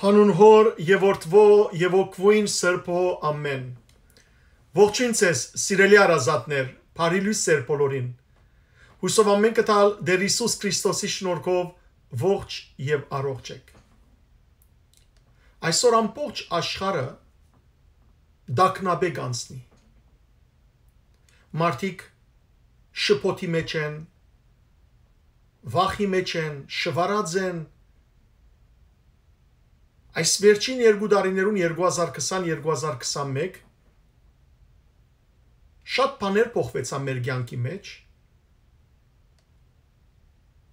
հանուն հոր եւ որդվո եւ օկվույն սրբո ամեն։ Ողջույն ցես, սիրելի արազատներ, բարի լույս ձեր բոլորին։ Հուսով ամեն կտալ Տեր Հիսուս Քրիստոսի շնորհքով ողջ եւ առողջ եք։ Այսօր ամբողջ աշխարհը դակնաբեկ անցնի։ Մարդիկ շփոթի մեջ են, վախի մեջ են, շվարած են, Այս վերջին երկու տարիներուն 2020-2021 շատ բաներ փոխվեցան մեր կյանքի մեջ։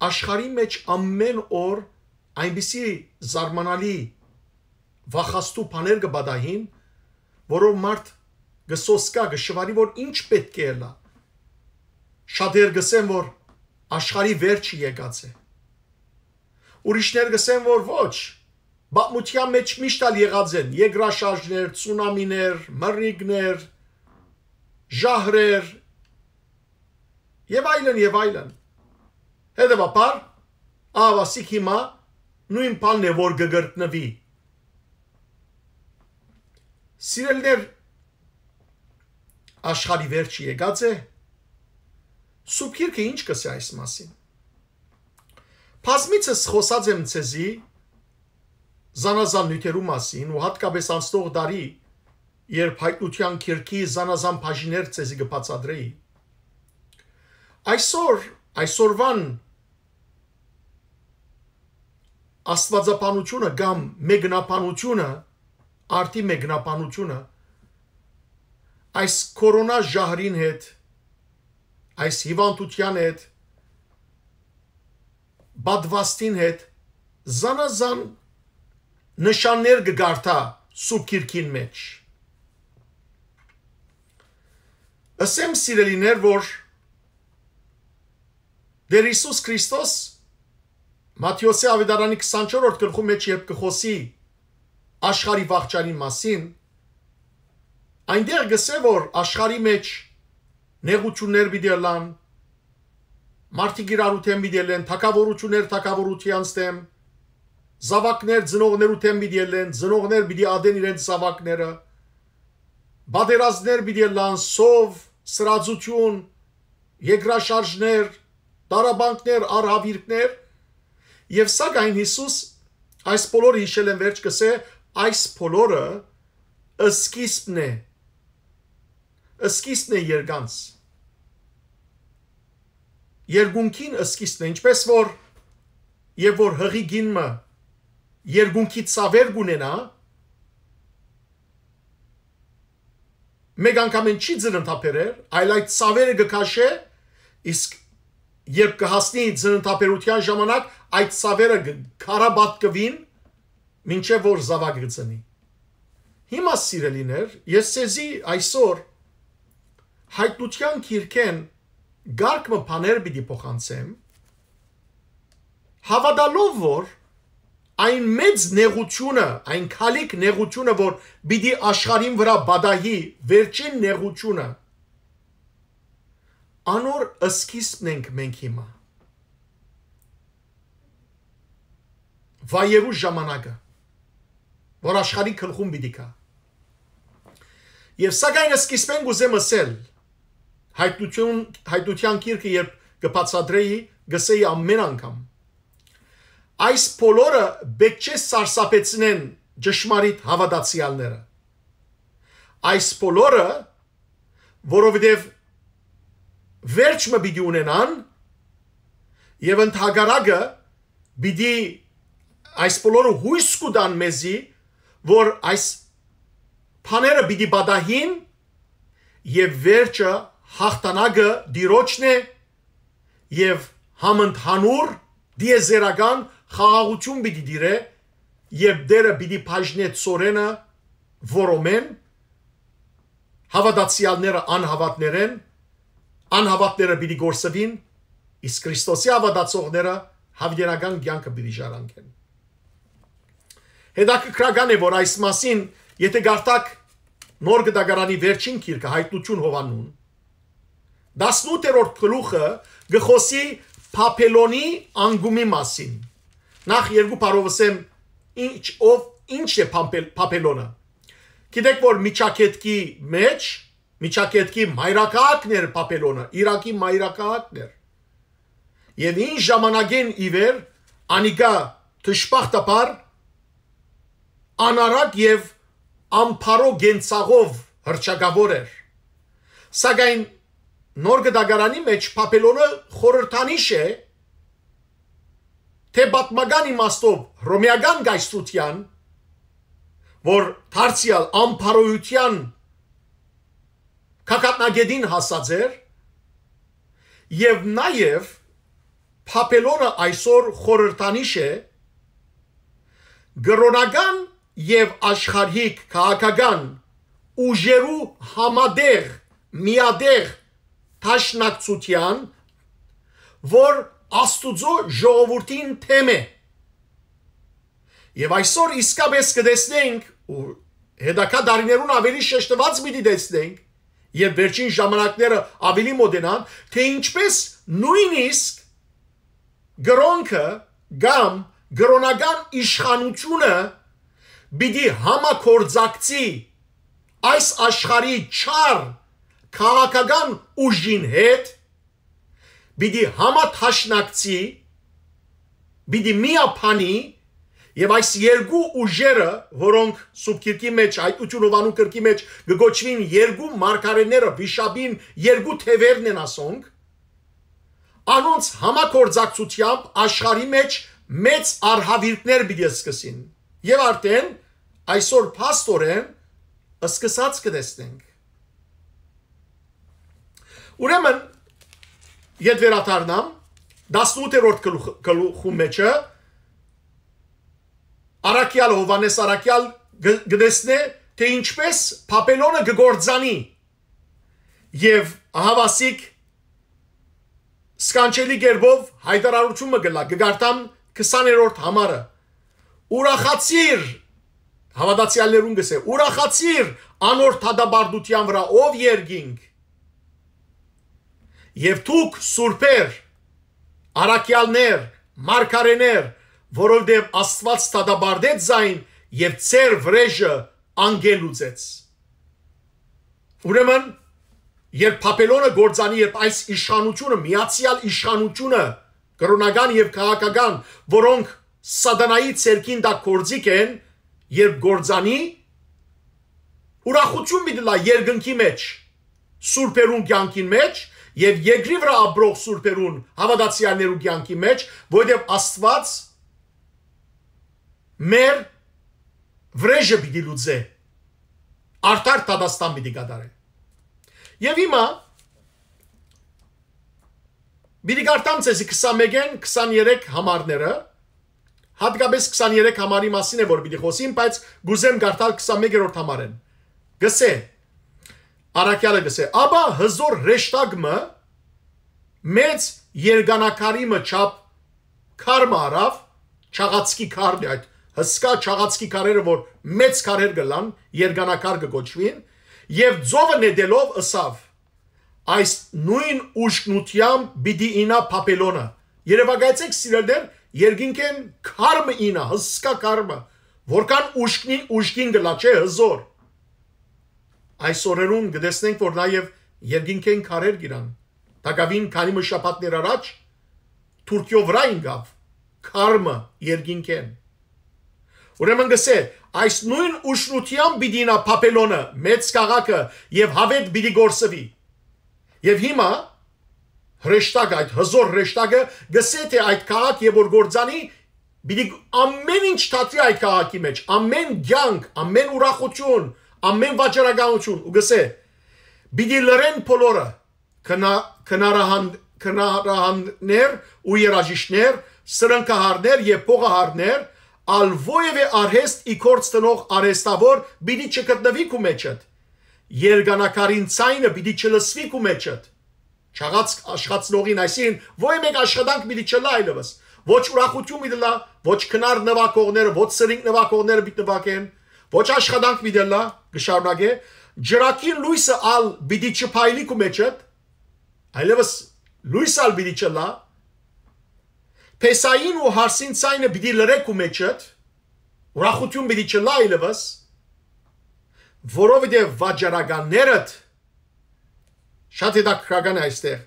Աշխարհի մեջ ամեն օր այնպիսի զարմանալի վախաստու բաներ կբադահին, որով մարդ գսոսկա գշվարի որ ինչ պետք է լա։ Շատեր գսեն որ աշխարհի վերջը եկած է։ Ուրիշներ գսեն որ ոչ, Բաղմության մեջ միշտ ալ եղած են եգրաշարժներ, ծունամիներ, մռիգներ, ժահրեր եւ այլն եւ այլն։ Հետևաբար ավասիկ հիմա նույն բանն է որ գգրտնվի։ Սիրելներ աշխարի վերջի եկած է։ Սուբքիրքը ինչ կսի այս մասին։ Փազմիցս խոսած եմ ցեզի զանազան նյութերու մասին ու հատկապես անցնող դարի երբ հայտնության քիրքի զանազան բաժիներ ցեզի գբացադրեի այսօր այսօրվան աստվածապանությունը կամ մეგնապանությունը արդի մეგնապանությունը այս կորոնա ժահրին հետ, այս հիվանդության հետ, բադվաստին հետ զանազան նշաններ կգարթա Սուրբ Գիրքին մեջ։ Ասեմ սիրելիներ, որ Դեր Հիսուս Քրիստոս Մատթեոսի ավետարանի 24-րդ գլխու մեջ երբ կխոսի աշխարհի վաղճանի մասին, այնտեղ գսե որ աշխարհի մեջ նեղություններ բիդելան, մարդիկ իրար ուտեմ բիդելեն, թակավորություններ թակավորությանց դեմ, Զավակներ ծնողներու թեմ պիտի ելեն, ծնողներ պիտի ադեն իրենց զավակները։ Բادرազներ պիտի լան սով, սրացություն, երկրաշարժներ, տարաբանքներ, արհավիրքներ։ Եվ սակայն Հիսուս այս բոլորը հիշել են վերջ կսե, այս բոլորը սկիզբն է։ Սկիզբն է երգանց։ Երգունքին սկիզբն է, ինչպես որ եւ որ հղի գինը երկունքի ծավեր գունենա, մեկ անգամ են չի ձնընթապերել, այլ այդ ծավերը գկաշե, իսկ երբ կհասնի ձնընթապերության ժամանակ, այդ ծավերը կարաբատ կվին, մինչև որ զավակ գծնի։ Հիմա սիրելիներ, ես ցեզի այսօր հայտության քիրքեն գարկմը բաներ պիտի փոխանցեմ, հավատալով որ այն մեծ նեղությունը, այն քալիկ նեղությունը, որ պիտի աշխարհին վրա բադահի վերջին նեղությունը, անոր սկիզբն ենք մենք հիմա։ Վայերու ժամանակը, որ աշխարհի քլխում պիտի կա։ Եվ սակայն սկիզբեն գուզեմ ասել, հայտնություն հայտնության գիրքը երբ կբացատրեի, գսեի ամեն անգամ այս բոլորը պետք չէ սարսափեցնեն ճշմարիտ հավատացյալները։ Այս բոլորը, որովհետև վերջը պիտի ունենան եւ ընդհանրակը պիտի այս բոլորը հույս կուտան մեզի, որ այս բաները պիտի բադահին եւ վերջը հաղթանակը դիրոջն է եւ համընդհանուր դիեզերական խաղաղություն պիտի դիրե եւ դերը պիտի բաժնետ Սորենը որոմեն հավատացյալները անհավատներեն անհավատները պիտի գործվին իսկ Քրիստոսի հավատացողները հավերական կյանքը պիտի ժառանգեն Հետաքրքրական է որ այս մասին եթե գարտակ նոր գտագարանի վերջին քիրքը հայտնություն Հովաննուն 18-րդ գլուխը գխոսի Փապելոնի անգումի մասին Նախ երկու բառով ասեմ, ինչ ով ինչ է Փապելոնը։ Գիտեք որ Միչակետկի մեջ Միչակետկի մայրաքաղաքն էր Փապելոնը, Իրաքի մայրաքաղաքն էր։ Եվ ինչ ժամանակին ի վեր Անիկա Թշպախտապար անարակ եւ ամփարո գենցաղով հրճագավոր էր։ Սակայն նոր գդագարանի մեջ Փապելոնը խորհրդանիշ է թե պատմական իմաստով ռոմեական գայստրության, որ Թարսիալ ամփարոյության կակատնագեդին հասած էր եւ նաեւ Փապելոնը այսօր խորհրդանիշ է գրոնական եւ աշխարհիկ քաղաքական ուժերու համադեղ միադեղ տաշնակցության որ Աստուծո ժողովրդին թեմ է։ Եվ այսօր իսկապես կտեսնենք ու հետակա դարիներուն ավելի շեշտված պիտի տեսնենք եւ վերջին ժամանակները ավելի մոդենան, թե ինչպես նույնիսկ գրոնքը կամ գրոնական իշխանությունը պիտի համակորձակցի այս աշխարհի չար քաղաքական ուժին հետ պիտի համաթաշնակցի, պիտի միապանի եւ այս երկու ուժերը, որոնք սուբկիրքի մեջ, այդություն ովանու կրկի մեջ գոչվին երկու մարգարեները, վիշապին երկու թևերն են ասոնք, անոնց համակորձակցությամբ աշխարհի մեջ մեծ արհավիրքներ պիտի սկսին։ Եվ արդեն այսօր пастоրեն սկսած կտեսնենք։ Ուրեմն Եդ վերաթարնամ 18-րդ գլուխու մեջը Արաքյալ Հովանես Արաքյալ գտեսնե թե ինչպես Փապելոնը գգործանի եւ հավասիկ սկանչելի գերբով հայտարարությունը գլա գգարտամ 20-րդ համարը ուրախացիր հավատացյալներուն գսե ուրախացիր անոր թադաբարդության վրա ով երգինք Եվ դուք սուրբեր, արաքյալներ, մարգարեներ, որովհետև Աստված ստադաբարդեց զայն եւ ծեր վրեժը անգելուծեց։ Ուրեմն, երբ Փապելոնը գործանի, երբ այս իշխանությունը, միացյալ իշխանությունը, կրոնական եւ քաղաքական, որոնք սատանայի ցերքին դա կորձիկ են, երբ գործանի, ուրախություն մի դլա երկնքի մեջ, սուրբերուն կյանքին մեջ, մեջ եւ երկրի վրա ապրող սուրբերուն հավատացյալներու կյանքի մեջ, որովհետեւ Աստված մեր վրեժը պիտի լուծե։ Արտար տադաստան պիտի կատարել։ Եվ հիմա Բիդի կարտամ ցեսի 21-ին 23 համարները հատկապես 23 համարի մասին է որ պիտի խոսեմ, բայց գուզեմ կարդալ 21-րդ համարեն։ Գսե Արաքյալը գսե, «Աբա հզոր հեշտագմը մեծ երգանակարիմը չափ քարմը արավ, չաղացքի քարն է այդ հսկա չաղացքի քարերը, որ մեծ քարեր գլան, երգանակար կգոչվին, եւ ձովը նետելով ըսավ այս նույն ուշքնությամբ բիդի ինա պապելոնը։ Երևակայեցեք սիրելներ, երկինքեն կարմը ինա, հսկա կարմը, որքան ուշքնի ուշքին գլա, չէ հզոր։ Այս օրերուն գտեսնենք, որ նաև երկինքեն քարեր գիրան։ Տակավին քանի մը շապատներ առաջ Թուրքիո վրա ինգավ քարմը երկինքեն։ Ուրեմն գսե, այս նույն ուշնության պիտի նա Փապելոնը, մեծ քաղաքը եւ հավետ պիտի գործվի։ Եվ հիմա հրեշտակ այդ հզոր հրեշտակը գսե թե այդ քաղաք եւ որ գործանի պիտի ամեն ինչ թատրի այդ քաղաքի մեջ, ամեն ցանկ, ամեն ուրախություն, ամեն վաճառականություն ու գսե բիդի լրեն փոլորը քնա քնարահան քնարահաններ ու երաժիշներ սրընկահարներ եւ փողահարներ ալվոևե արհեստ իքորց տնող արհեստավոր բիդի չկտնվի քու մեջդ երգանակարին ցայնը բիդի չլսվի քու մեջդ Չաղած աշխատողին այսին ոչ մեկ աշխատանք մի չլա այլևս ոչ ուրախություն մի դլա ոչ քնար նվակողները ոչ սրինգ նվակողները բիտնվակեն Ոչ աշխատանք մի դելա գշարունակե ջրակի լույսը ալ բիդի չփայլի կու մեջը այլևս լույս ալ բիդի չլա Պեսային ու հարսին ցայնը բիդի լրեք ու մեջը ուրախություն բիդի չլա այլևս որովհետև վաճառականներդ շատ հետաքրական է այստեղ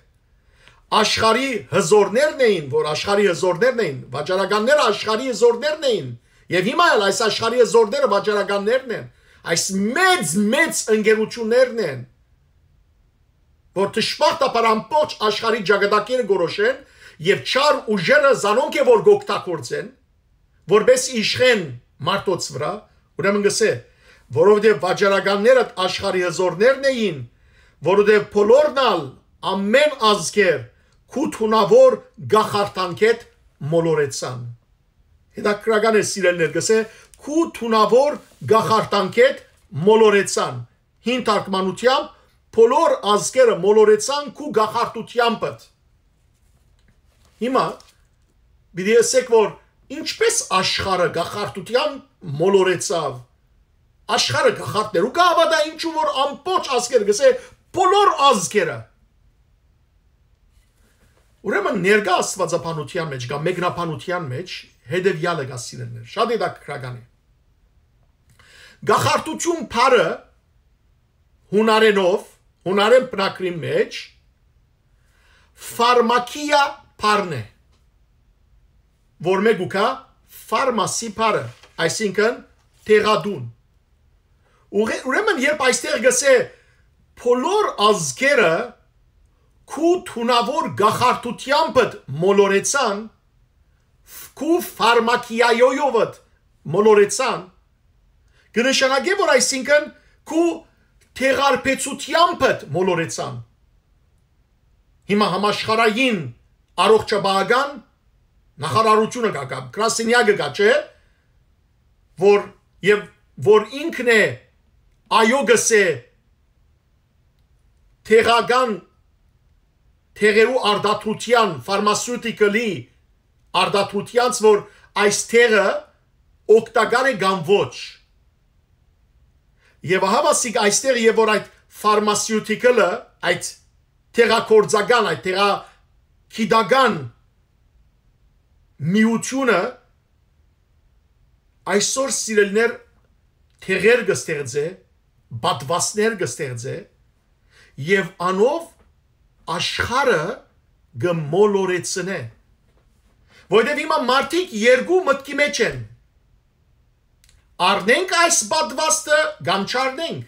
աշխարի հզորներն էին, որ աշխարի հզորներն էին, վաճառականները աշխարի հզորներն էին, Եվ հիմա էլ այս աշխարհի զորդերը վաճառականներն են, այս մեծ մեծ ընկերություններն են, որ ճշմարտապես ամբողջ աշխարհի ճակատագիրը գորոշեն եւ չար ուժերը զանոնք է որ գոկտակորցեն, որբես իշխեն մարտոց վրա, ուրեմն գսե, որովհետեւ վաճառականները աշխարհի զորդերն էին, որովհետեւ փոլորնալ ամեն ազգեր քուտ հունավոր գախարտանքետ մոլորեցան հետաքրական է սիրել ներկսե, քու թունավոր գախարտանքետ մոլորեցան։ Հին թարգմանությամբ բոլոր ազգերը մոլորեցան քու գախարտությամբ։ Հիմա Բիդի ասեք, որ ինչպես աշխարը գախարտության մոլորեցավ։ Աշխարը գախարտներու կավադա ինչու որ ամբողջ ազգերը գսե բոլոր ազգերը։ Ուրեմն ներկա աստվածապանության մեջ կամ մեկնաբանության մեջ հետևյալը գա սիրելներ, շատ հետաքրական է։ Գախարտություն փարը հունարենով, հունարեն բնակրի մեջ ֆարմակիա փարն է։ Որ մեկ ուքա ֆարմասի փարը, այսինքն թերադուն։ Ուրեմն երբ այստեղ գսե բոլոր ազգերը քու թունավոր գախարտությամբ մոլորեցան, Թվքու ֆարմակիայոյովդ մոլորեցան կնշանակե որ այսինքն քու թեղարբեցությամբ մոլորեցան հիմա համաշխարային առողջապահական նախարարությունը կա կա կրասինյակը կա չէ որ եւ որ ինքն է այոգս է թեղական թեղերու արդատության ֆարմասյուտիկալի արդատությանց, որ այս թերը օգտակար է կամ ոչ։ Եվ ահա ասիկ այստեղ եւ որ այդ pharmaceutical-ը, այդ թերակորձական, այդ թերա քիդական միությունը այսօր սիրելներ թեղեր կստեղծե, բատվասներ կստեղծե եւ անով աշխարը գմոլորեցնե։ Որտեւ հիմա մարդիկ երկու մտքի մեջ են։ Արնենք այս բադվաստը կամ չարնենք։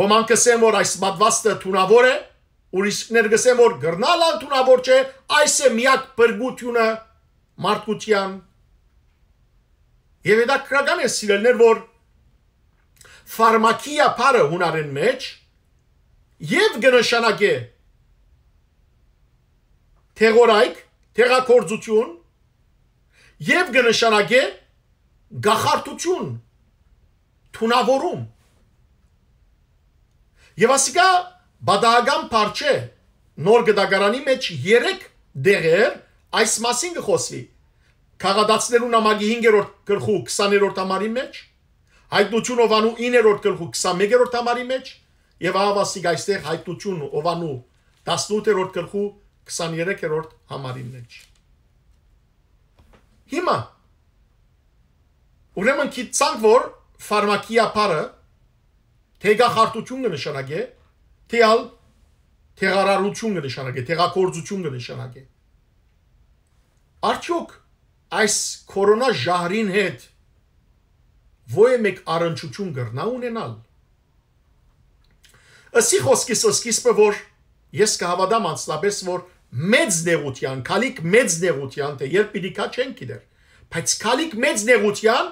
Ոմանք ասեն, որ այս բադվաստը թունավոր է, ուրիշներ գսեն, որ գրնալան թունավոր չէ, այս է միակ բրգությունը մարդկության։ Եվ դա քրական է սիրելներ, որ ֆարմակիա բարը հունարեն մեջ եւ գնշանակ է թեղորայք, թեղակորձություն եւ կնշանակե գախարտություն, թունավորում։ Եվ ասիկա բադահական parçե նոր գդագարանի մեջ 3 դեղեր այս մասին կխոսվի։ Խաղադացներու նամակի 5-րդ գլխու 20-րդ համարի մեջ, հայտնություն Օվանու 9-րդ գլխու 21-րդ համարի մեջ եւ ավասիկ այստեղ հայտնություն Օվանու 18-րդ գլխու 23-րդ համարի մեջ։ Հիմա ուրեմն կիցանք որ ֆարմակիա բարը թեգախարտություն կնշանակե, թեալ թեղարարություն կնշանակե, թեղակորձություն կնշանակե։ Արդյոք այս կորոնա ժահրին հետ ո՞ե մեկ առնչություն կրնա ունենալ։ Ասի խոսքի սկիզբը որ ես կհավատամ անցնաբես որ մեծ դեղության, քալիք մեծ դեղության, թե երբ պիտի կա չեն գիտեր, բայց քալիք մեծ դեղության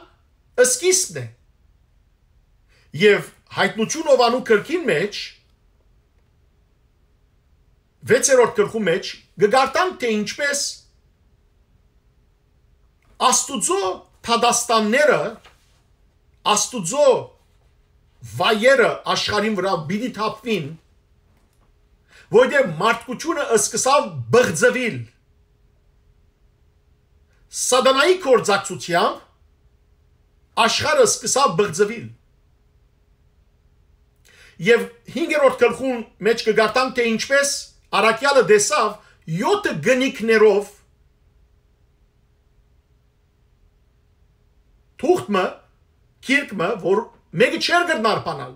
սկիզբն է։ Եվ հայտնություն ովանու քրքին մեջ 6-րդ գրքում մեջ գգարտանք թե ինչպես Աստուծո թադաստանները Աստուծո վայերը աշխարհին վրա բիդի թափվին որտեղ դե մարդկությունը սկսավ բղձվել սադանայի կորձակցությամբ աշխարհը սկսավ բղձվել եւ 5-րդ գլխուն մեջ կգարտանք թե ինչպես Արաքյալը դեսավ 7 գնիկներով թուղթը, քիրկը, որ մեկը չեր գտնար բանալ։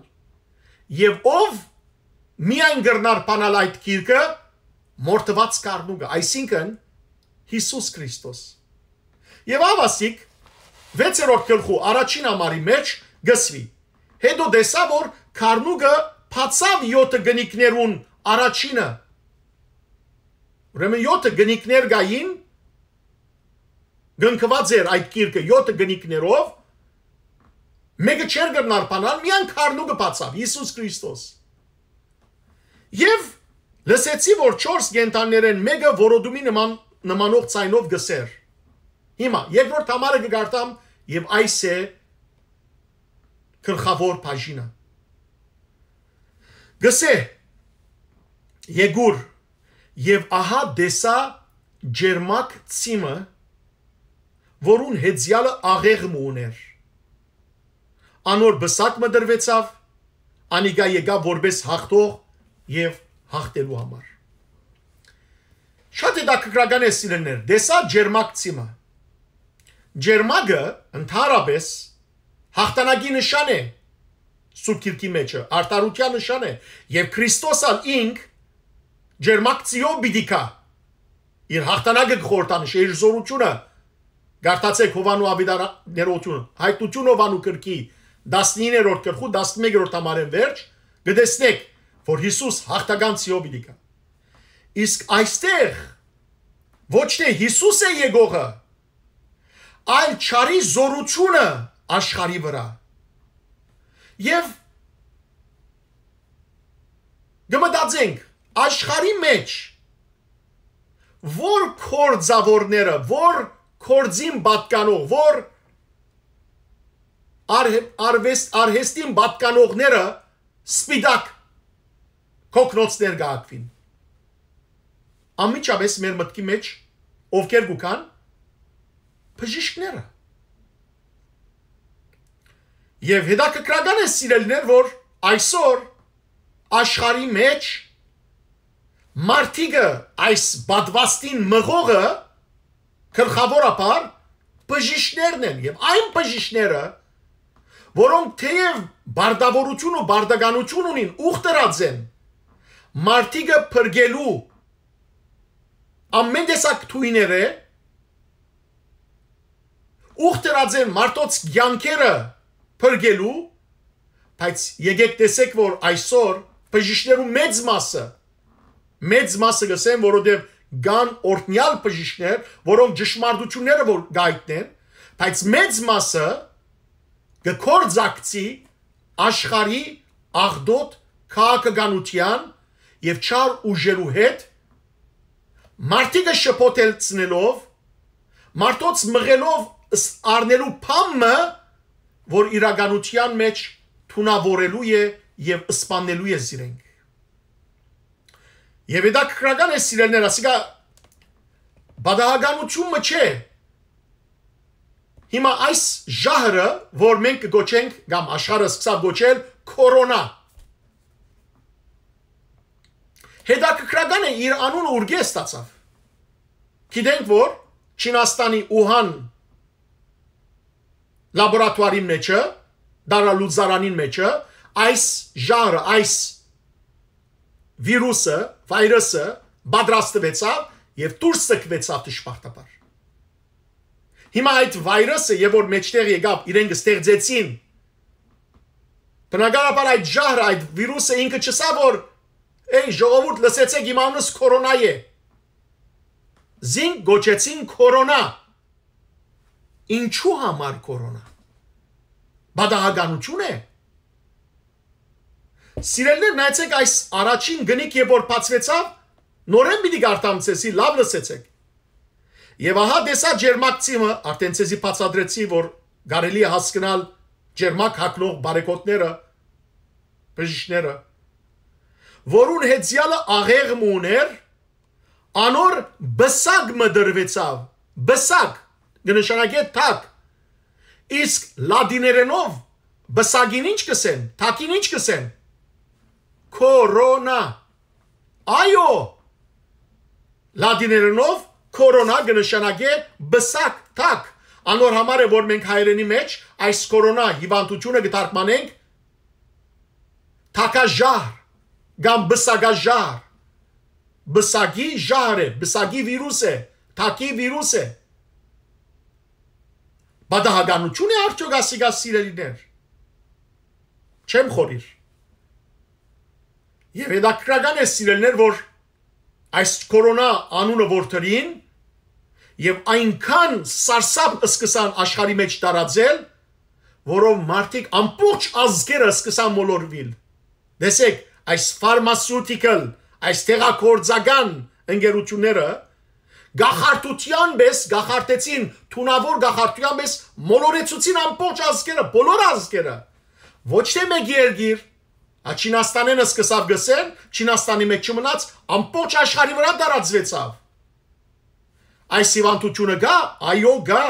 Եվ ով միայն գրնարpanալ այդ գիրքը մորթված կառնուկը, այսինքն Հիսուս Քրիստոս։ Եվ ավասիկ 6-րդ գլխու առաջին համարի մեջ գսվի։ Հետո դեսա որ կառնուկը փացավ 7 գնիկներուն առաջինը։ Ուրեմն 7 գնիկներ գային գնկված էր այդ գիրքը 7 գնիկներով մեկը չեր գրնարpanal, միայն կառնուկը բացավ Հիսուս Քրիստոս։ Եվ լսեցի, որ 4 գենտաններեն մեկը որոդումի նման նմանող ցայնով գսեր։ Հիմա երկրորդ համարը կգարտամ եւ այս է գլխավոր բաժինը։ Գսե Եգուր եւ ահա դեսա ջերմակ ցիմը որուն հեծյալը աղեղմ ուներ անոր բսակ մդրվեցավ անիգա եկա որպես հաղթող եւ հաղթելու համար։ Շատ հետաքրքրական է սիրելներ, դեսա ջերմակ ցիմը։ Ջերմակը ընդհանրապես հաղթանակի նշան է Սուրբ Գիրքի մեջը, արտարության նշան է եւ Քրիստոսան ինք ջերմակցիո բիդիկա իր հաղթանակը խորտանշի իր զորությունը Գարտացեք Հովանու Աբիդարա ներողություն հայտություն Հովանու կրկի 19-րդ գլխու 11-րդ համարեն վերջ գտեսնեք որ Հիսուս հաղթական Սիոբի դիկա։ Իսկ այստեղ ոչ թե Հիսուս է եկողը, այլ ճարի զորությունը աշխարի վրա։ Եվ գմտածենք աշխարի մեջ որ կորձավորները, որ կորձին պատկանող, որ արհեստ արհեստին պատկանողները սպիտակ կոկնոցներ գակվին։ Անմիջապես մեր մտքի մեջ ովքեր գուկան բժիշկները։ Եվ հետաքրքրական է սիրելներ, որ այսօր աշխարի մեջ մարդիկը այս բադվաստին մղողը գլխավորապար բժիշկներն են եւ այն բժիշկները որոնք թեև բարդավորություն ու բարդականություն ունին ուխտրած են մարդիկը փրկելու ամեն տեսակ թույները ուխտրած են մարդոց յանքերը փրկելու բայց եկեք տեսեք որ այսօր բժիշկներու մեծ մասը մեծ մասը գսեն որովհետև կան օրտնյալ բժիշկներ որոնք ճշմարտությունները որ գայտնեն բայց մեծ մասը գկործակցի աշխարի աղդոտ քաղաքականության եւ չար ուժերու հետ մարդիկը շփոթել ծնելով մարդոց մղելով արնելու փամը որ իրականության մեջ թունավորելու է եւ սպանելու է զիրենք եւ դա քրական է սիրելներ ասիկա բադահականությունը չէ հիմա այս ժահրը որ մենք գոչենք կամ աշխարհը սկսավ գոչել կորոնա Հետաքրքրական է իր անունը ուր գե ստացավ։ Գիտենք որ Չինաստանի Ուհան լաբորատուարի մեջը, դարալուծարանին մեջը այս ժանրը, այս վիրուսը, վայրուսը պատրաստվեցավ եւ դուրս սկվեցավ դժբախտաբար։ Հիմա այդ վայրուսը, երբ որ մեջտեղ եկավ, իրենք ստեղծեցին։ Բնականաբար այդ ժահրը, այդ վիրուսը ինքը չսա որ Էй ժողովուրդ լսեցեք իմ անունս կորոնա է։ Զինք գոչեցին կորոնա։ Ինչու համար կորոնա։ Բադահականություն է։ Սիրելիներ, նայեցեք այս առաջին գնիկ, երբ որ բացվեցավ, նորեն պիտի գարտամցեսի, լավ լսեցեք։ Եվ ահա դեսա ջերմակցիմը, արդեն ցեզի բացադրեցի, որ կարելի է հասկանալ ջերմակ հակնող բարեկոտները, բժիշկները որուն հեծյալը աղեղմ ուներ, անոր բսակ մդրվեցավ, բսակ, գնշանակե թակ, իսկ լադիներենով բսագին ինչ կսեն, թակին ինչ կսեն, կորոնա, այո, լադիներենով կորոնա գնշանակե բսակ, թակ, անոր համար է, որ մենք հայրենի մեջ այս կորոնա հիվանդությունը գտարկմանենք, թակաժահր, կամ բսագաժար։ Բսագի ժար է, բսագի վիրուս է, թակի վիրուս է։ Բադահականություն է արդյոք ասիգա սիրելիներ։ Չեմ խորիր։ Եվ հետաքրական է սիրելներ, որ այս կորոնա անունը որ թրին եւ այնքան սարսափ սկսան աշխարի մեջ տարածել, որով մարդիկ ամբողջ ազգերը սկսան մոլորվել։ Դեսեք, այս pharmaceutical, այս տեղակորձական ընկերությունները գախարտության պես գախարտեցին, թունավոր գախարտության պես մոլորեցուցին ամբողջ ազգերը, բոլոր ազգերը։ Ոչ թե մեկ երգիր, ա հա, Չինաստանենը սկսավ գսել, Չինաստանի մեջ չմնաց, ամբողջ աշխարհի վրա տարածվեցավ։ Այս հիվանդությունը գա, այո գա։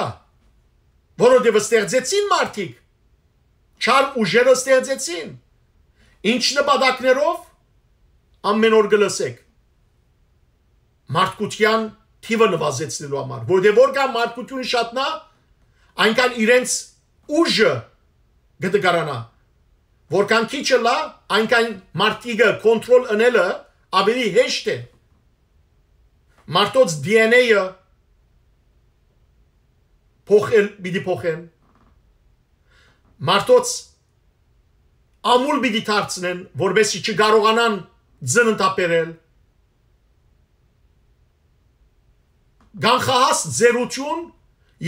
Որոդեւ ստեղծեցին մարդիկ։ Չար ուժերը ստեղծեցին։ Ինչ նպատակներով ամեն օր գլսեք։ Մարդկության թիվը նվազեցնելու համար, որտեղ որ կա մարդկությունը շատնա, այնքան իրենց ուժը գտգարանա։ Որքան քիչը լա, այնքան մարդիկը կոնտրոլ անելը ավելի հեշտ է։ Մարդոց DNA-ը փոխել, մի փոխեն։ Մարդոց ամուլ պիտի դարձնեն, որբեսի չկարողանան ձննդապերել։ Գանխահաս ձերություն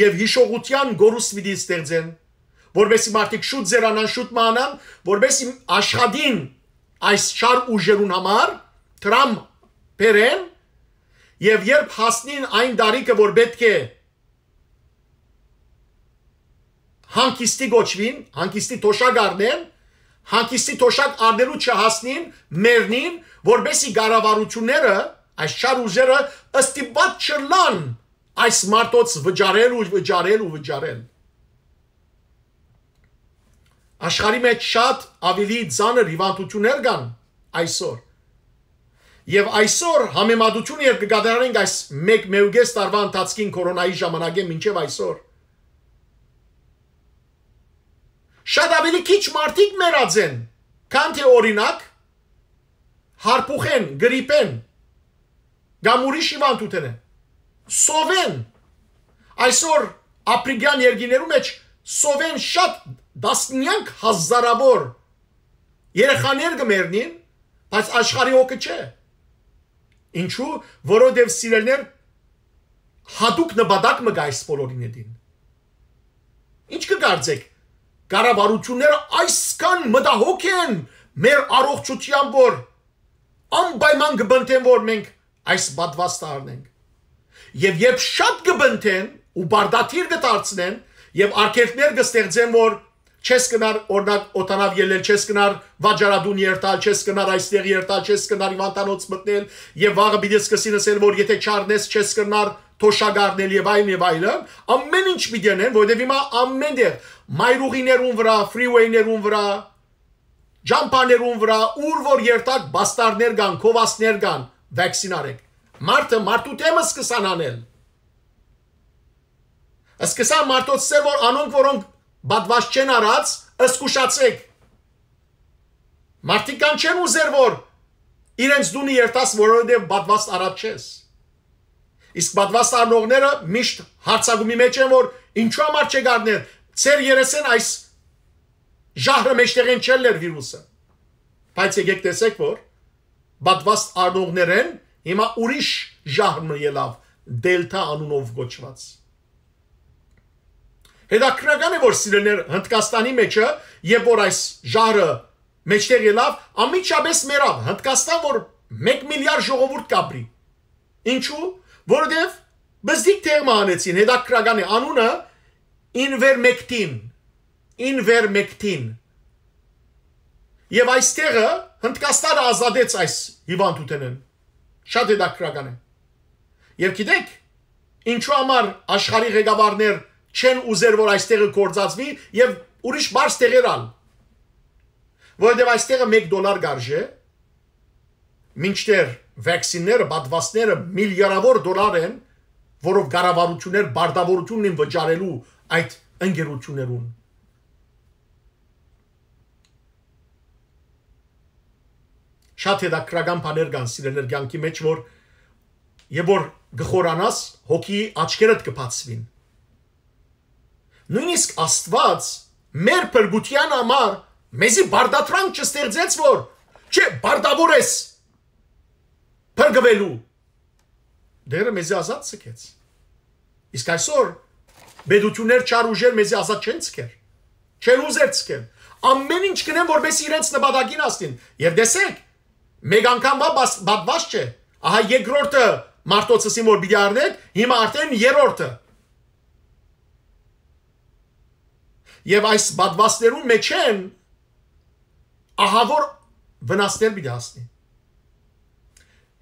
եւ հիշողության գորուստ պիտի ստեղծեն, որբեսի մարդիկ շուտ ձերանան, շուտ մանան, որբեսի աշխատին այս շար ուժերուն համար տրամ բերեն եւ երբ հասնին այն դարիքը, որ պետք է հանկիստի գոչվին, հանկիստի թոշակ առնեն, հագիստի թոշակ առնելու չհասնին մերնին, որբեսի գարավարությունները, այս շար ուժերը ըստիպատ չլան այս մարդոց վճարել ու վճարել ու վճարել։ Աշխարի մեջ շատ ավելի ծանր հիվանդություններ կան այսօր։ Եվ այսօր համեմատությունը երբ կգադարանենք այս 1-1.5 տարվա ընթացքին կորոնայի ժամանակին մինչև այսօր, այսօր շատ ավելի քիչ մարդիկ մեռած են, քան թե օրինակ հարփուխեն, գրիպեն, կամ ուրիշ հիվանդություն է։ Սովեն այսօր ապրիգյան երկիներու մեջ սովեն շատ դասնյակ հազարավոր երեխաներ կմեռնին, բայց աշխարհի օկը չէ։ Ինչու՞, որովհետև սիրելներ հատուկ նպատակ մը գա այս բոլորին դին։ Ինչ կգարձեք կառավարությունները այսքան մտահոգ են մեր առողջությամբ որ անպայման կբնտեն որ մենք այս պատվաստը առնենք եւ երբ շատ կբնտեն ու բարդաթիր կդարձնեն եւ արկելքներ կստեղծեն որ չես կնար օրնակ օտանավ ելել չես կնար վաճառադուն երթալ չես կնար այստեղ երթալ չես կնար իվանտանոց մտնել եւ վաղը պիտի սկսի ասել որ եթե չառնես չես կնար թոշագարնել եւ այլն եւ այլն ամեն ինչ պիտի անեն որովհետեւ հիմա ամենտեղ մայրուղիներուն վրա, ֆրիուեյներուն վրա, ջամփաներուն վրա, ուր որ երթակ բաստարներ կան, կովասներ կան, վակցինարեք։ Մարտը մարտու թեմը սկսան անել։ Սկսան մարտոց ծեր որ անոնք որոնք բադված չեն արած, ըսկուշացեք։ Մարտիկ կան չեն ուզեր որ իրենց դունի երտաս որովհետև բադված արած չես։ Իսկ բադված արնողները միշտ հարցագումի մեջ են որ ինչու համար չգարներ Ձեր երեսեն այս ժահրը մեջտեղին չէ լեր վիրուսը։ Բայց եկեք տեսեք, որ բադված արնողներ են, հիմա ուրիշ ժահրը ելավ դելտա անունով գոչված։ Հետաքրական է որ սիրելներ Հնդկաստանի մեջը, երբ որ այս ժահրը մեջտեղ ելավ ամիջապես մերավ Հնդկաստան որ 1 միլիարդ ժողովուրդ կապրի ինչու որովհետև բզդիկ թեղմա անեցին հետաքրական է անունը ինվերմեկտին, ինվերմեկտին։ Եվ այստեղը Հնդկաստանը ազատեց այս հիվանդութենեն։ Շատ հետաքրական է։ Եվ գիտեք, ինչու համար աշխարհի ղեկավարներ չեն ուզեր որ այստեղը կործածվի եւ ուրիշ բարձ տեղեր ան։ Որտեւ այստեղը 1 դոլար գարժե, մինչդեռ վակսինները, բադվասները միլիարավոր դոլար են, որով կառավարություններ բարդավորությունն են վճարելու այդ ընկերություներուն շատ հետաքրական բաներ կան սիրելներ կյանքի մեջ որ եւ որ գխորանաս հոգի աչքերդ կբացվին նույնիսկ աստված մեր բրգության համար մեզի բարդատրանք չստեղծեց որ չէ բարդավոր ես բրգվելու դերը մեզի ազատ ցկեց իսկ այսօր Բեդություններ չար ուժեր մեզի ազատ չեն ցկեր։ Չեն ուզեր ցկել։ Ամեն ինչ կնեն որպես իրենց նպատակին աստին։ Եվ դեսեք, մեկ անգամ բադված չէ։ Ահա երկրորդը մարտոցսին որ պիտի արնեք, հիմա արդեն երրորդը։ Եվ այս բադվածներուն մեջ են ահա որ վնասներ պիտի ասնի։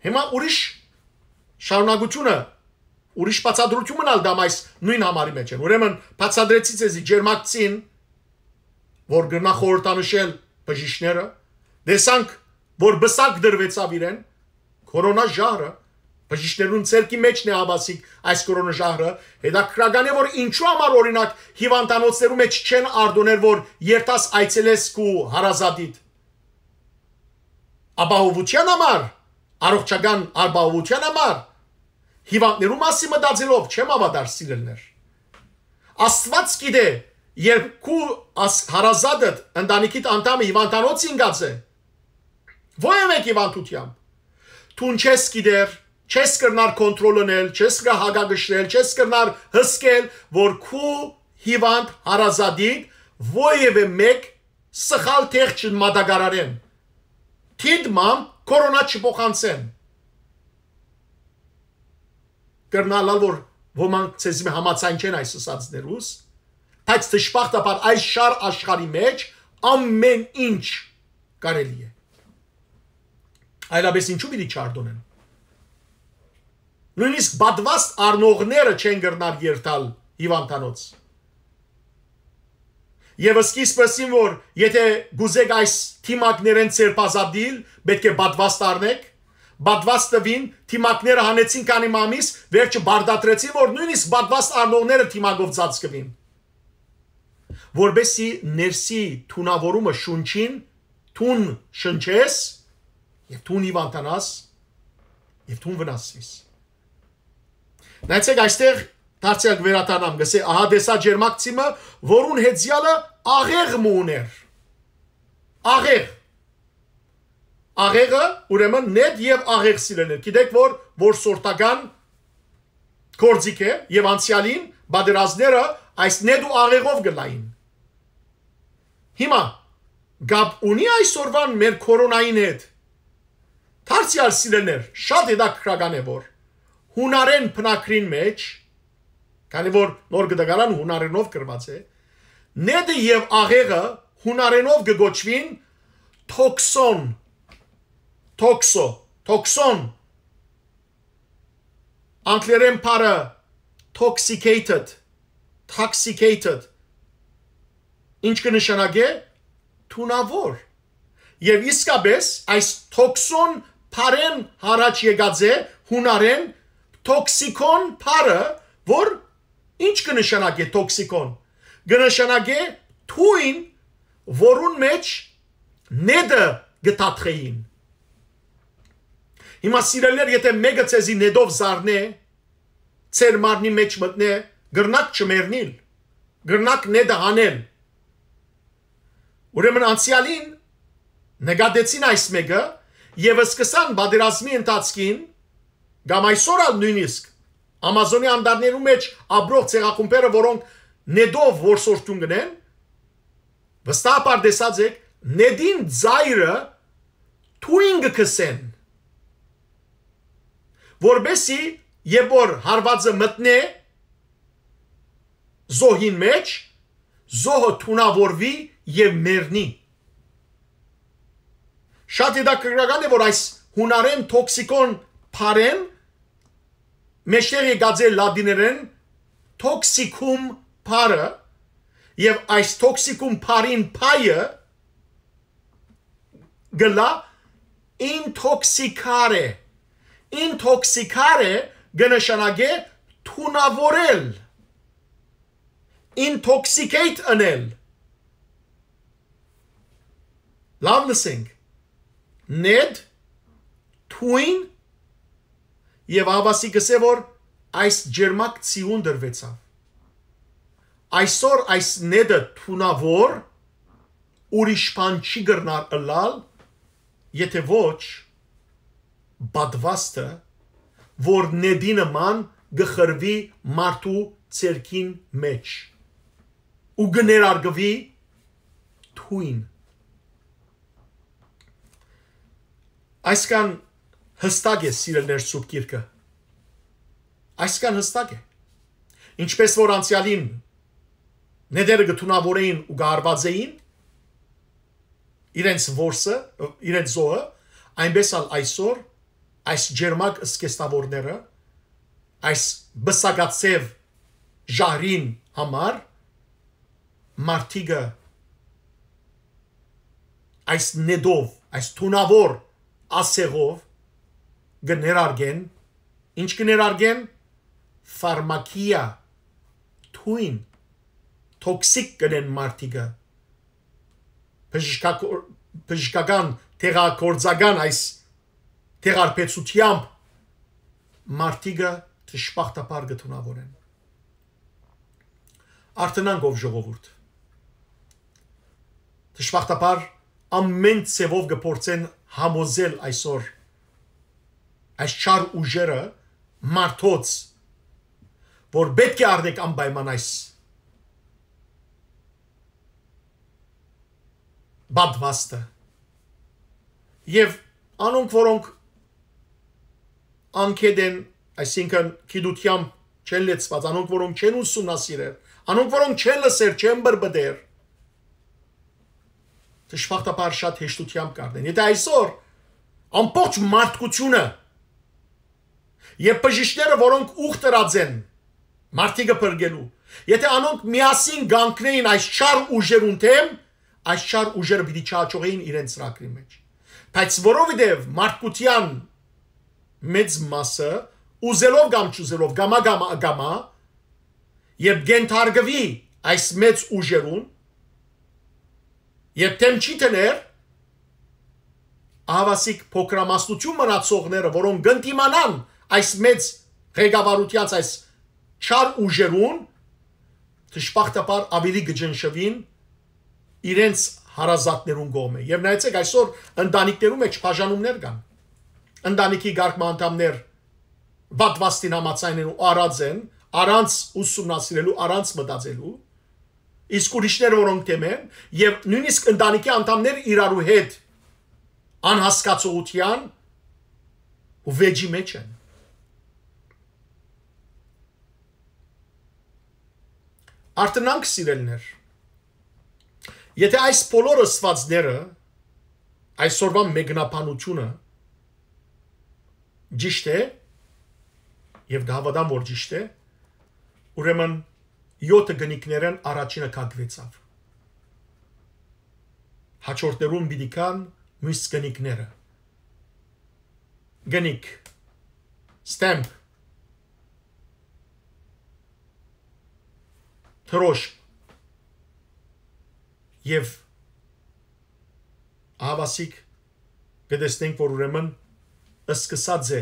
Հիմա ուրիշ շարունակությունը ուրիշ բացադրություն մնալ դամ այս նույն համարի մեջ են։ Ուրեմն բացադրեցից էսի ջերմակցին որ գնա խորհրդանշել բժիշկները տեսանք որ բսակ դրվեցավ իրեն կորոնա ժահրը բժիշկներուն ցերկի մեջն է հավասիկ այս կորոնա ժահրը հետաքրական է որ ինչու համար օրինակ հիվանդանոցներու մեջ չեն արդոներ որ երտաս այցելես կու հարազատիդ ապահովության համար առողջական ապահովության համար հիվանդներու մասի մտածելով չեմ ավադար սիրելներ։ Աստված գիտե, երբ քու հարազատդ ընտանիքիդ անդամը հիվանդանոց ինգած է, ո՞ե մեկ հիվանդությամբ։ Թուն չես գիտեր, չես կրնար կոնտրոլնել, չես կա հագագշրել, չես կրնար հսկել, որ քու հիվանդ հարազատիդ ո՞եվե մեկ սխալ տեղ չմադագարարեն։ Թիդ մամ կորոնա չփոխանցեն կրնալալ որ ոմանք ցեզ մի համացան չեն այս ասածներուս բայց դժբախտաբար այս շար աշխարի մեջ ամեն ինչ կարելի է այլապես ինչու՞ մի չարդոնեն նույնիսկ բադվաստ արնողները չեն գրնալ երթալ հիվանդանոց Եվ սկիզբսին որ եթե գուզեք այս թիմակներեն ծերպազադիլ, պետք է բադվաստարնեք, բադված տվին, թիմակները հանեցին քանի մամիս, վերջը բարդատրեցին, որ նույնիսկ բադված առնողները թիմակով ծած կվին։ Որբեսի ներսի թունավորումը շունչին, թուն շնչես, եւ թուն իվանտանաս, եւ թուն վնասվիս։ Նայեցեք այստեղ դարձյալ վերատանամ, գսե ահա դեսա ջերմակ ցիմը, որուն հետյալը աղեղմ ուներ։ Աղեղ աղեղը ուրեմն նետ եւ աղեղ սիրելն է։ Գիտեք որ որ սորտական կորձիկ է եւ անցյալին բادرազները այս նետ ու աղեղով գլային։ Հիմա գապ ունի այսօրվան մեր կորոնային հետ։ Թարցիալ սիրելներ շատ հետաքրական է որ հունարեն փնակրին մեջ քանի որ նոր գդագարան հունարենով գրված է նետը եւ աղեղը հունարենով գոչվին թոքսոն Թոքսո, թոքսոն։ Անգլերեն բառը toxicated, toxicated։ Ինչ կնշանակե թունավոր։ Եվ իսկապես այս toxon բարեն հարաճ եկած է հունարեն toxicon բարը, որ ինչ կնշանակե toxicon։ Կնշանակե թույն, որուն մեջ նեդը գտածխեին Հիմա սիրելիներ, եթե մեկը ցեզի նեդով զառնե, ծեր մարմնի մեջ մտնե, գրնակ չմեռնիլ, գրնակ նեդը հանել։ Ուրեմն անցյալին նկատեցին այս մեկը եւ սկսան բادرազմի ընթացքին կամ այսօր ալ նույնիսկ Ամազոնի անդարներում մեջ ապրող ցեղախումբերը, որոնք նեդով որսորտուն գնեն, վստահաբար դեսած եք, նեդին ծայրը թույն գկսեն որբեսի երբ որ հարվածը մտնե զոհին մեջ զոհը թունավորվի եւ մեռնի շատ հետաքրքրական է որ այս հունարեն տոքսիկոն բարեն մեջտեղ եկած է լատիներեն տոքսիկում բարը եւ այս տոքսիկում բարին փայը գլա ինտոքսիկար է intoxicare գնշանագե թունավորել intoxicate անել լավ լսենք ned twin եւ ավասի գսե որ այս ջերմակ ցիուն դրվեցավ այսօր այս նեդը թունավոր ուրիշ բան չի գրնար ըլալ եթե ոչ բադվաստը, որ նեդի նման գխրվի մարդու ցերքին մեջ ու գներարգվի թույն այսքան հստակ է սիրելներ սուրբ գիրքը այսքան հստակ է ինչպես որ անցյալին նեդերը գտնավորեին ու գարված էին իրենց ворսը իրենց զոհը այնպես ալ այսօր այս ջերմակ սկեստավորները այս բսակացև ժարին համար մարտիկը այս նեդով, այս թունավոր ասեղով գներարգեն, ինչ գներարգեն ֆարմակիա թույն տոքսիկ կնեն մարտիկը բժշկական բժշկական թերակորձական այս թերարբեցությամբ մարտիկը ճշմարտապար գտնավորեն։ Արտենանքով ժողովուրդ։ Ճշմարտապար ամեն ցևով գործեն համոզել այսօր այս չար ուժերը մարդոց որ պետք է արդեք անպայման այս բաբվաստը եւ անոնք որոնք անքեդ են, այսինքն քիդությամբ չեն լեցված, անոնք որոնք չեն ուսումնասիրել, անոնք որոնք չեն լսել, չեն բրբդել։ Դժբախտաբար շատ հեշտությամբ կառնեն։ Եթե այսօր ամբողջ մարդկությունը եւ բժիշկները, որոնք ուղ տրած են մարդիկը բրգելու, եթե անոնք միասին գանքնեին այս չար ուժերուն թեմ, այս չար ուժերը պիտի չաճողեին իրենց ծրագրի մեջ։ Բայց որովհետև մարդկության մեծ մասը ուզելով կամ չուզելով գամա գամա գամա երբ գենթարգվի այս մեծ ուժերուն երբ դեմ չի տներ ավասիկ փոքրամասնություն մնացողները որոնք գնտիմանան այս մեծ ղեկավարության այս չար ուժերուն դժբախտաբար ավելի գճնշվին իրենց հարազատներուն գոմը եւ նայեցեք այսօր ընտանիքներում մեջ բաժանումներ կան ընտանիքի ղարքման անդամներ վատվաստին համացայն են ու արած են առանց ուսումնասիրելու, առանց մտածելու, իսկ ուրիշները որոնք դեմ են եւ նույնիսկ ընտանիքի անդամներ իրարու հետ անհասկացողության ու վեճի մեջ են։ Արտնանք սիրելներ։ Եթե այս բոլորը ստվածները այսօրվա մեկնաբանությունը ճիշտ է եւ դավադան որ ճիշտ է ուրեմն 7 գնիկներն առաջինը կակվեցավ հաջորդերուն բիդիկան մյուս գնիկները գնիկ stamp թրոշ եւ ավասիկ գտեսնենք որ ուրեմն սկսած է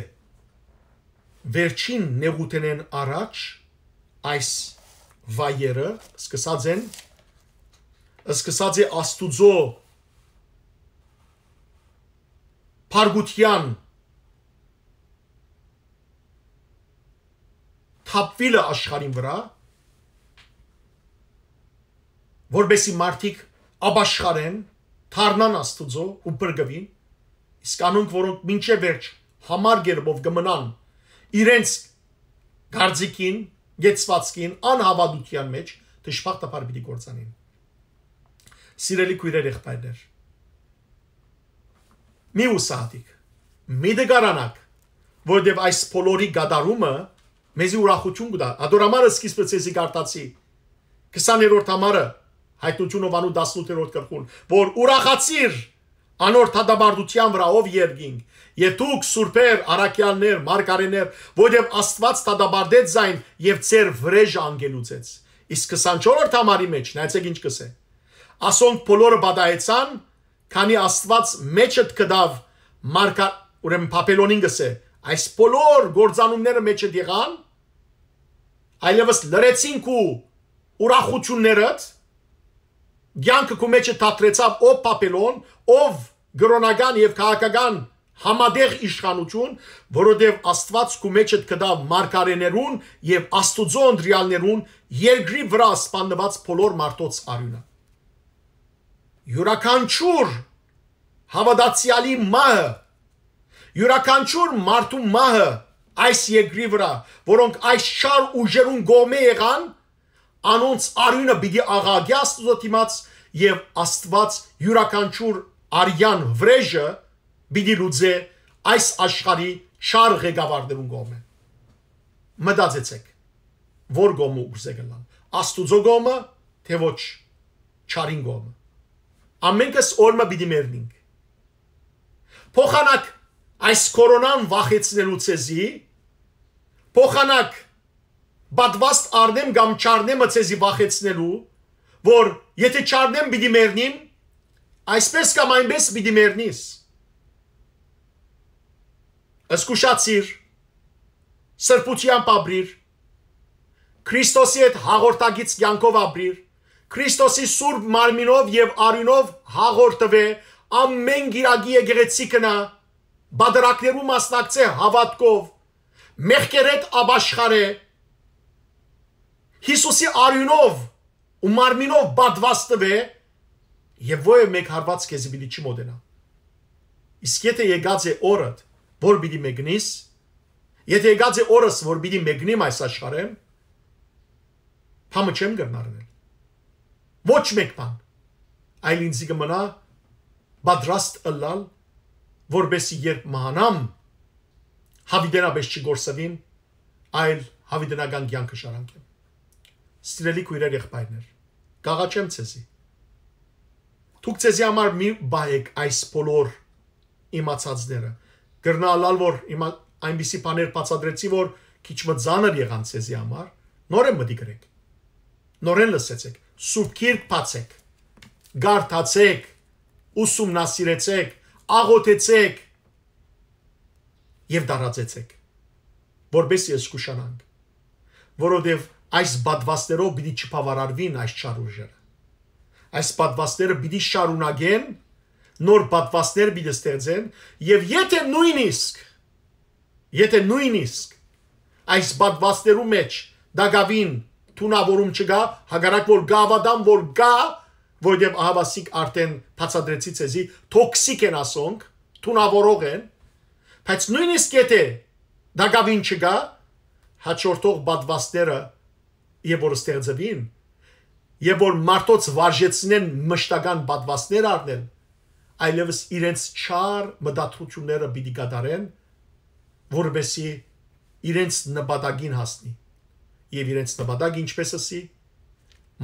վերջին նեղութենեն առաջ այս վայերը սկսած են սկսած է աստուծո Փարգուտյան թափվիլը աշխարհին վրա որբեսի մարդիկ աբաշխարեն թարնան աստուծո ու բրգվին իսկ անոնք որոնք ոչ վերջ համար գերբով կմնան իրենց դարձիկին, գեցվածքին, անհավատության մեջ դժբախտ ապար պիտի կործանին։ Սիրելի քույրեր եղբայրներ։ Մի ուսահատիկ, մի դգարանակ, որտեվ այս բոլորի գադարումը մեզի ուրախություն կտա։ Ադորամարը սկիզբից էսի կարտացի 20-րդ համարը հայտնությունով անու 18-րդ գրքում, որ ուրախացիր անոր թադաբարդության վրա ով երգինք եւ դուք սուրբեր արաքյաններ մարգարեներ որովհետեւ աստված թադաբարդեց զայն եւ ծեր վրեժ անգելուցեց իսկ 24-րդ համարի մեջ նայեցեք ինչ կսե ասոնք բոլորը բադայեցան քանի աստված մեջդ կդավ մարգար ուրեմն պապելոնին գսե այս բոլոր գործանումները մեջդ եղան այլևս լրեցինք ու ուրախություններդ Գյանքը քո մեջը թատրեցավ ով Պապելոն, ով գրոնական եւ քաղաքական համադեղ իշխանություն, որովհետև Աստված քու մեջդ կդա մարգարեներուն եւ Աստուծո ընդրյալներուն երկրի վրա սպանված բոլոր մարդոց արյունը։ Յուրաքանչյուր հավատացյալի մահը, յուրաքանչյուր մարդու մահը այս երկրի վրա, որոնք այս շար ուժերուն գոմե եղան, անոնց արյունը բիգի աղագյա Աստուծո դիմաց եւ Աստված յուրաքանչյուր արյան վրեժը բիդի լուծե այս աշխարհի շար ղեկավարներուն գոմը մտածեցեք որ գոմը ուզե գնան աստուծո գոմը թե ոչ չարին գոմը ամենքս օրը բիդի մեռնինք փոխանակ այս կորոնան վախեցնելու ցեզի փոխանակ բադվաստ արնեմ կամ չարնեմ ցեզի վախեցնելու որ եթե չարնեմ պիտի մեռնեմ, այսպես կամ այնպես պիտի մեռնես։ Ասկուշացիր սրբության ապրիր։ Քրիստոսի հետ հաղորդագից կյանքով ապրիր։ Քրիստոսի սուրբ մարմինով եւ արյունով հաղորդվե ամեն գիրագի եկեղեցիկնա բادرակներու մասնակցե հավատքով մեղքերետ աբաշխարե Հիսուսի արյունով ու մարմինով բադվաստվե եւ ո՞ե մեկ հարված քեզ պիտի չմոդենա։ Իսկ եթե եկած է օրը, որ պիտի մեկնիս, եթե եկած է օրս, որ պիտի մեկնիմ այս աշխարհեմ, փամը չեմ գտնարնել։ Ոչ մեկ բան։ Այլ ինձ կմնա բադրաստ ըլլալ, որբեսի երբ մահանամ, հավիտենապես չգործվին, այլ հավիտենական կյանքը շարանկեմ սիրելի քույրեր եղբայրներ, գաղաչեմ ցեզի։ Դուք ցեզի համար մի բայեք այս բոլոր իմացածները։ Գրնալալ որ իմ այնպիսի բաներ բացադրեցի, որ քիչ մծանր եղան ցեզի համար, նորեն մտի գրեք։ Նորեն լսեցեք, սուրբ քիրք բացեք։ Գարթացեք, ուսումնասիրեցեք, աղոթեցեք եւ դարածեցեք, որբես ես կուշանանք։ Որովհետեւ այս բադվաստերով պիտի չփավարարվին այս չարուժերը։ Այս բադվաստերը պիտի շարունակեն, նոր պատվաստներ պիտի ստեղծեն եւ եթե նույնիսկ եթե նույնիսկ այս պատվաստերու մեջ դակավին թունավորում չգա, հագարակ որ գա ավադամ որ գա, որովհետեւ ահավասիկ արդեն փածադրեցի ցեզի տոքսիկ են ասոնք, թունավորող են, բայց նույնիսկ եթե դակավին չգա, հաջորդող պատվաստները եւ որ ստեղծվին եւ որ մարդոց վարժեցնեն մշտական պատվաստներ առնեն այլևս իրենց չար մտադրությունները պիտի կատարեն որբեսի իրենց նպատակին հասնի եւ իրենց նպատակը ինչպես ասի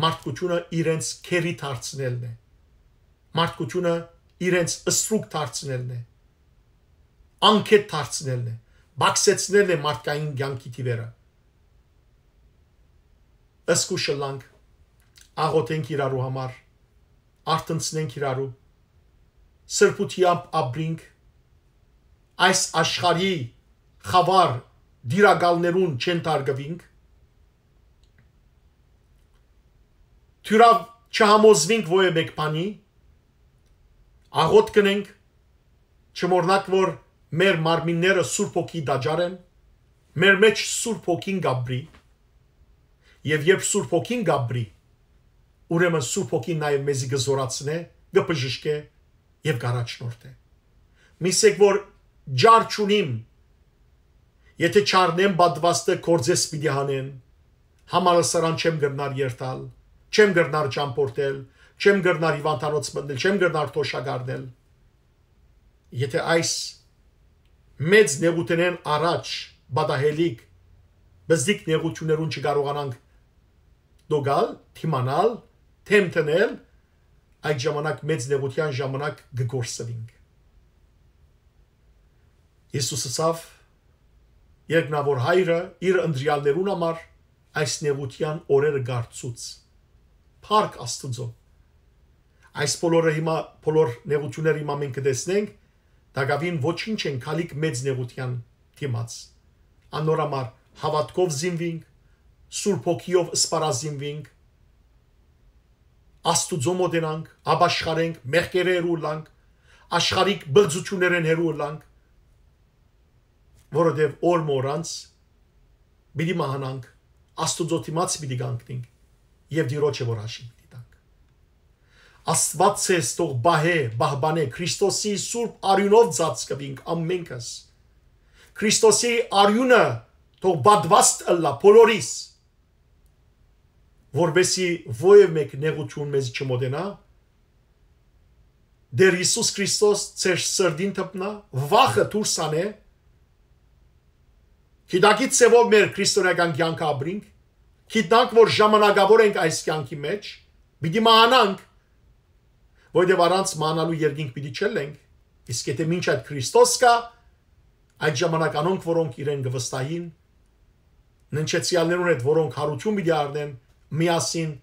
մարդկությունը իրենց քերի դարձնելն է մարդկությունը իրենց ըստրուկ դարձնելն է անքետ դարձնելն է բացեցնելն է մարդկային ցանկի տիվերը Սկուշլանք աղոթենք իրարու համար, արտնցնենք իրարու, սրբությամբ ապրինք, այս աշխարհի խավար դիրագալներուն չեն տարգվինք, թյուրավ չհամոզվինք ոյե մեկ բանի, աղոտ կնենք, չմորնակ, որ մեր մարմինները Սուրպ ոգի դաջար են, մեր մեջ Սուրպ ոգին գաբրի, Եվ երբ Սուրբ Հոգին գաբրի, ուրեմն Սուրբ Հոգին նաև մեզի գզորացնե, գպժշկե եւ գարաչնորտե։ Միսեք որ ջար ճունիմ։ Եթե չառնեմ բադվաստը կորձես պիտի հանեն։ Համալսարան չեմ գրնար երթալ, չեմ գրնար ճամփորդել, չեմ գրնար հիվանդանոց մտնել, չեմ գրնար թոշակարնել։ Եթե այս մեծ նեղութենեն առաջ բադահելիկ բզիկ նեղություներուն չկարողանանք դոգալ, թիմանալ, թեմ տնել, այդ ժամանակ մեծ նեղության ժամանակ գգործվինք։ Հիսուսը ցավ երկնավոր հայրը իր ընդրյալներուն համար այս նեղության օրերը գարցուց։ Փառք Աստծո։ Այս բոլորը հիմա բոլոր նեղությունները հիմա մենք կտեսնենք, Դագավին ոչինչ են քալիք մեծ նեղության դիմաց։ Անորամար հավատքով զինվինք, Սուրբ ոգիով սպառազինվենք, Աստուծո մոտենանք, աբաշխարենք, մեղքերը հերուլանք, աշխարհիկ բղձություններեն հերուլանք, որովհետև օր մորանց պիտի մահանանք, Աստուծո դիմաց պիտի գանքնենք եւ դիրոջը որ հաշին պիտի տանք։ Աստված ցես թող բահե, բահբանե Քրիստոսի Սուրբ արյունով ծածկվենք ամենքս։ Քրիստոսի արյունը թող բադվաստ ըլլա բոլորիս որբեսի ովև մեկ նեղություն մեզ չմոտենա դեր Հիսուս Քրիստոս ծեր սրդին թփնա վախը դուրս անե Գիտակի ծևով մեր քրիստոնեական կյանքը ապրինք գիտանք որ ժամանակավոր ենք այս կյանքի մեջ պիտի մանանք որովհետև առանց մանալու երկինք պիտի չլենք իսկ եթե ոչ այդ Քրիստոս կա այդ ժամանակ անոնք որոնք իրեն գվստահին ննչեցյալներուն հետ որոնք հարություն պիտի առնեն միասին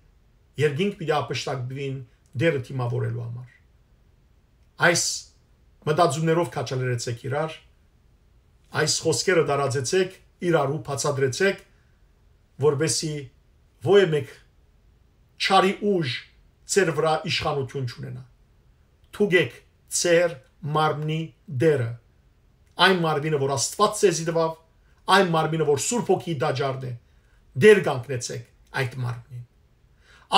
երկինք պիտի ապշտակվին դերը թիմավորելու համար։ Այս մտածումներով քաչալերեցեք իրար, այս խոսքերը դարաձեցեք իրար ու փածադրեցեք, որբեսի ո՞ե մեկ չարի ուժ ծեր վրա իշխանություն չունենա։ Թուգեք ծեր մարմնի դերը։ Այն մարմինը, որ Աստված ցեզի տվավ, այն մարմինը, որ Սուրբ Հոգի դաջարն է։ Դեր կանգնեցեք այդ մարմնին։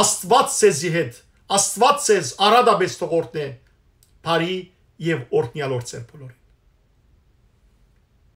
Աստված ցեզի հետ, Աստված ցեզ արադաբես թողորտե բարի եւ օրհնյալ օր ձեր բոլորին։